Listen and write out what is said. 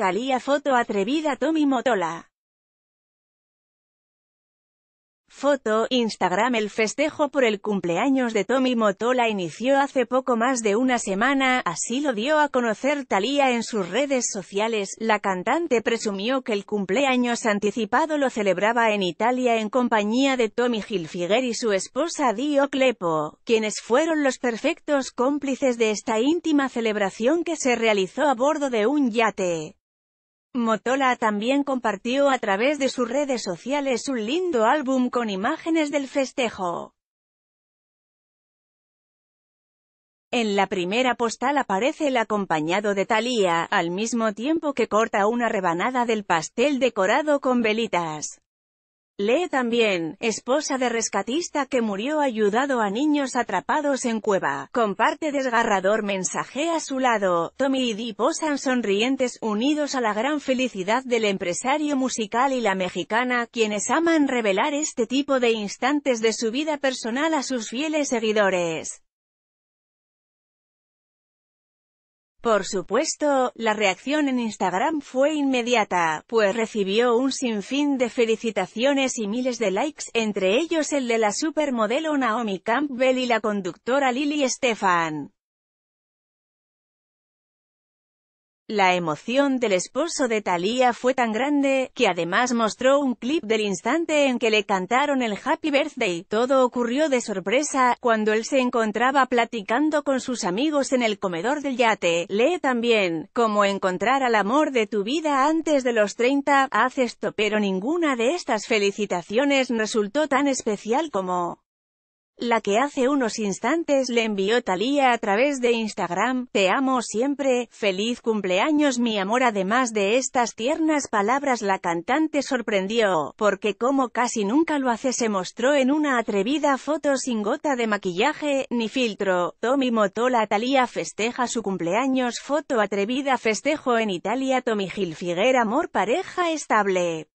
Talía foto atrevida Tommy Motola. Foto, Instagram El festejo por el cumpleaños de Tommy Motola inició hace poco más de una semana, así lo dio a conocer Thalía en sus redes sociales. La cantante presumió que el cumpleaños anticipado lo celebraba en Italia en compañía de Tommy Hilfiger y su esposa Dio Clepo, quienes fueron los perfectos cómplices de esta íntima celebración que se realizó a bordo de un yate. Motola también compartió a través de sus redes sociales un lindo álbum con imágenes del festejo. En la primera postal aparece el acompañado de Thalía, al mismo tiempo que corta una rebanada del pastel decorado con velitas. Lee también, esposa de rescatista que murió ayudado a niños atrapados en cueva, comparte desgarrador mensaje a su lado, Tommy y Dee posan sonrientes unidos a la gran felicidad del empresario musical y la mexicana, quienes aman revelar este tipo de instantes de su vida personal a sus fieles seguidores. Por supuesto, la reacción en Instagram fue inmediata, pues recibió un sinfín de felicitaciones y miles de likes, entre ellos el de la supermodelo Naomi Campbell y la conductora Lily Stefan. La emoción del esposo de Thalía fue tan grande, que además mostró un clip del instante en que le cantaron el Happy Birthday. Todo ocurrió de sorpresa, cuando él se encontraba platicando con sus amigos en el comedor del yate. Lee también, cómo encontrar al amor de tu vida antes de los 30, haz esto pero ninguna de estas felicitaciones resultó tan especial como la que hace unos instantes le envió Talía a través de Instagram, te amo siempre, feliz cumpleaños mi amor además de estas tiernas palabras la cantante sorprendió, porque como casi nunca lo hace se mostró en una atrevida foto sin gota de maquillaje, ni filtro, Tommy Motola Talía festeja su cumpleaños foto atrevida festejo en Italia Tommy Hilfiger amor pareja estable